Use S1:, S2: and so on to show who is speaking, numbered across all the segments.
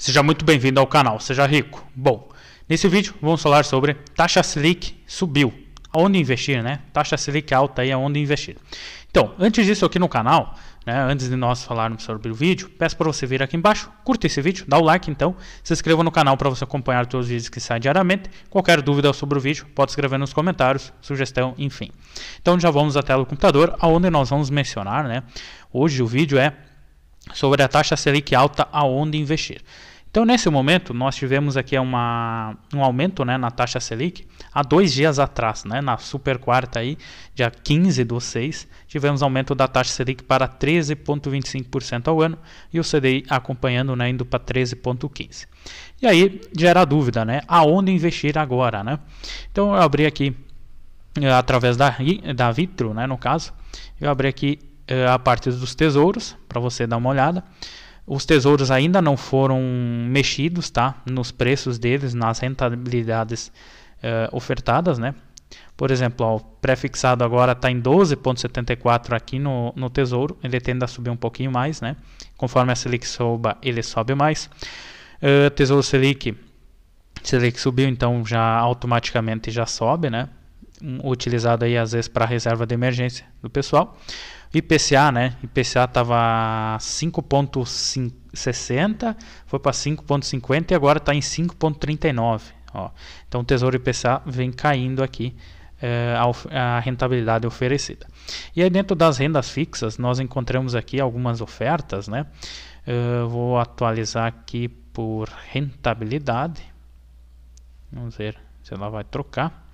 S1: Seja muito bem-vindo ao canal, seja rico. Bom, nesse vídeo vamos falar sobre taxa Selic subiu. Onde investir, né? Taxa Selic alta aí aonde onde investir. Então, antes disso aqui no canal, né, antes de nós falarmos sobre o vídeo, peço para você vir aqui embaixo, curta esse vídeo, dá o like então, se inscreva no canal para você acompanhar todos os vídeos que saem diariamente. Qualquer dúvida sobre o vídeo, pode escrever nos comentários, sugestão, enfim. Então já vamos até o computador, aonde nós vamos mencionar, né? Hoje o vídeo é sobre a taxa Selic alta aonde investir. Então, nesse momento, nós tivemos aqui uma, um aumento né, na taxa Selic há dois dias atrás, né, na super quarta, aí, dia 15 do 6, tivemos aumento da taxa Selic para 13,25% ao ano e o CDI acompanhando, né, indo para 13,15%. E aí gera dúvida, né, aonde investir agora? Né? Então, eu abri aqui eh, através da, da Vitro, né, no caso, eu abri aqui eh, a parte dos tesouros, para você dar uma olhada. Os tesouros ainda não foram mexidos, tá? Nos preços deles, nas rentabilidades eh, ofertadas, né? Por exemplo, o pré-fixado agora está em 12,74 aqui no, no tesouro. Ele tende a subir um pouquinho mais, né? Conforme a Selic soba, ele sobe mais. Eh, tesouro Selic, Selic subiu, então já automaticamente já sobe, né? utilizado aí às vezes para reserva de emergência do pessoal. IPCA, né? IPCA estava 5.60, foi para 5.50 e agora está em 5.39. Então o Tesouro IPCA vem caindo aqui eh, a, a rentabilidade oferecida. E aí dentro das rendas fixas nós encontramos aqui algumas ofertas, né? Eu eh, vou atualizar aqui por rentabilidade. Vamos ver se ela vai trocar.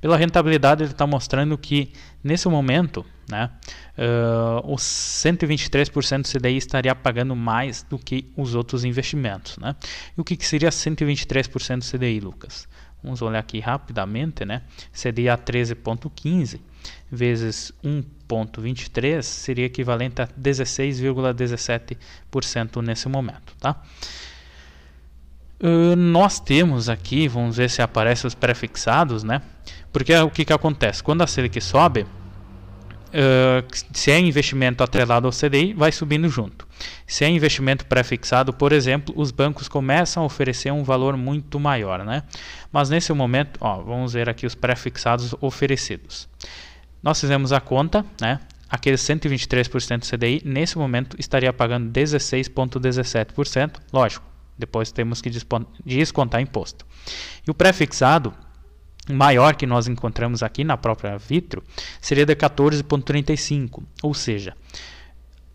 S1: Pela rentabilidade, ele está mostrando que nesse momento, né, uh, os 123% CDI estaria pagando mais do que os outros investimentos. Né? E o que, que seria 123% CDI, Lucas? Vamos olhar aqui rapidamente, né? CDI a 13,15 vezes 1,23 seria equivalente a 16,17% nesse momento, tá? Eh, nós temos aqui, vamos ver se aparece os prefixados, né? Porque é o que, que acontece? Quando a Selic sobe, uh, se é investimento atrelado ao CDI, vai subindo junto. Se é investimento prefixado, por exemplo, os bancos começam a oferecer um valor muito maior, né? Mas nesse momento, ó, vamos ver aqui os prefixados oferecidos. Nós fizemos a conta, né? aquele 123% do CDI, nesse momento estaria pagando 16,17%. Lógico, depois temos que descontar imposto. E o prefixado maior que nós encontramos aqui na própria Vitro seria de 14,35, ou seja,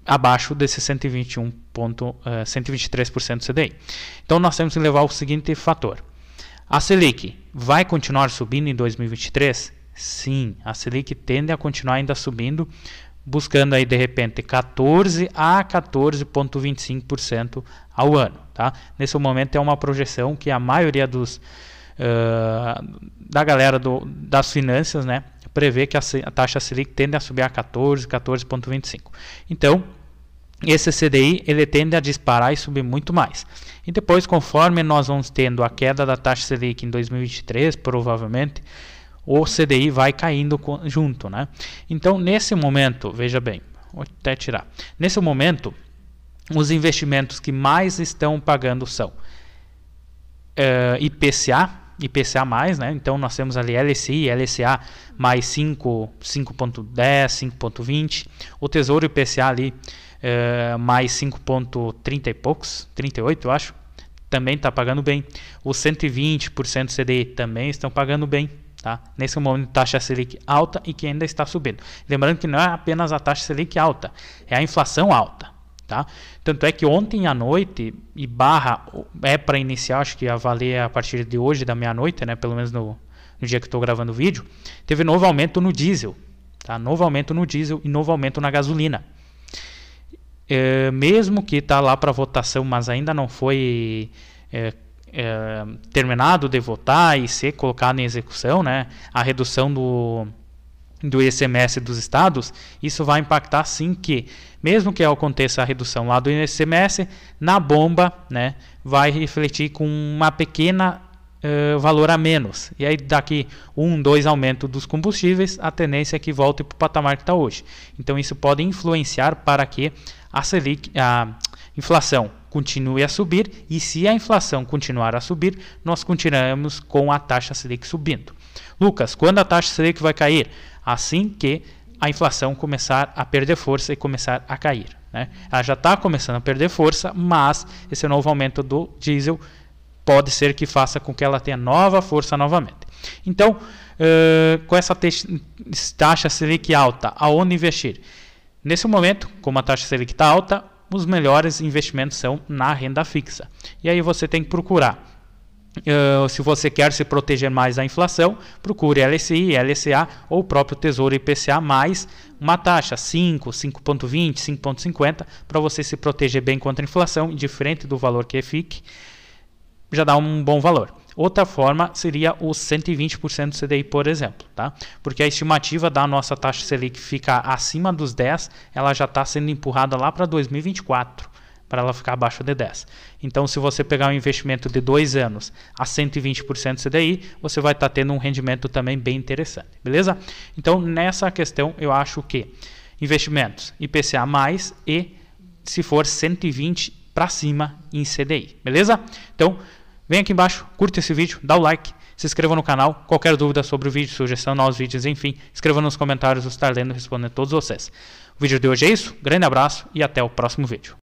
S1: abaixo desse 123% CDI. Então nós temos que levar o seguinte fator. A Selic vai continuar subindo em 2023? Sim, a Selic tende a continuar ainda subindo buscando aí de repente 14 a 14,25% ao ano. Tá? Nesse momento é uma projeção que a maioria dos, uh, da galera do, das finanças né, prevê que a, a taxa Selic tende a subir a 14, 14,25%. Então, esse CDI ele tende a disparar e subir muito mais. E depois, conforme nós vamos tendo a queda da taxa Selic em 2023, provavelmente, o CDI vai caindo junto, né? Então, nesse momento, veja bem, vou até tirar. Nesse momento, os investimentos que mais estão pagando são uh, eh, IPCA, IPCA+, mais, né? Então nós temos ali LCI, LCA mais 5, 5.10, 5.20. O Tesouro IPCA ali uh, mais 5.30 e poucos, 38 eu acho, também está pagando bem. Os 120% CDI também estão pagando bem. Tá? Nesse momento, taxa Selic alta e que ainda está subindo. Lembrando que não é apenas a taxa Selic alta, é a inflação alta. Tá? Tanto é que ontem à noite, e barra é para iniciar, acho que a valer a partir de hoje, da meia-noite, né? pelo menos no, no dia que estou gravando o vídeo, teve novo aumento no diesel. Tá? Novo aumento no diesel e novo aumento na gasolina. É, mesmo que está lá para votação, mas ainda não foi é, é, terminado de votar e ser colocado em execução, né, a redução do, do ICMS dos estados, isso vai impactar sim que, mesmo que aconteça a redução lá do ICMS, na bomba né, vai refletir com uma pequena uh, valor a menos. E aí daqui um, dois aumento dos combustíveis, a tendência é que volte para o patamar que está hoje. Então isso pode influenciar para que a, Selic, a inflação continue a subir e se a inflação continuar a subir, nós continuaremos com a taxa Selic subindo. Lucas, quando a taxa Selic vai cair? Assim que a inflação começar a perder força e começar a cair. Né? Ela já está começando a perder força, mas esse novo aumento do diesel pode ser que faça com que ela tenha nova força novamente. Então, uh, com essa taxa Selic alta, aonde investir? Nesse momento, como a taxa Selic está alta, os melhores investimentos são na renda fixa. E aí você tem que procurar Uh, se você quer se proteger mais da inflação, procure LCI, LCA ou o próprio Tesouro IPCA mais uma taxa 5, 5.20, 5.50 para você se proteger bem contra a inflação, diferente do valor que fique já dá um bom valor. Outra forma seria os 120% do CDI, por exemplo, tá? Porque a estimativa da nossa taxa Selic ficar acima dos 10, ela já está sendo empurrada lá para 2024 para ela ficar abaixo de 10. Então, se você pegar um investimento de dois anos a 120% CDI, você vai estar tá tendo um rendimento também bem interessante, beleza? Então, nessa questão, eu acho que investimentos IPCA mais e se for 120 para cima em CDI, beleza? Então, Vem aqui embaixo, curta esse vídeo, dá o like, se inscreva no canal. Qualquer dúvida sobre o vídeo, sugestão, novos vídeos, enfim, escreva nos comentários, eu estarei lendo respondendo a todos vocês. O vídeo de hoje é isso, grande abraço e até o próximo vídeo.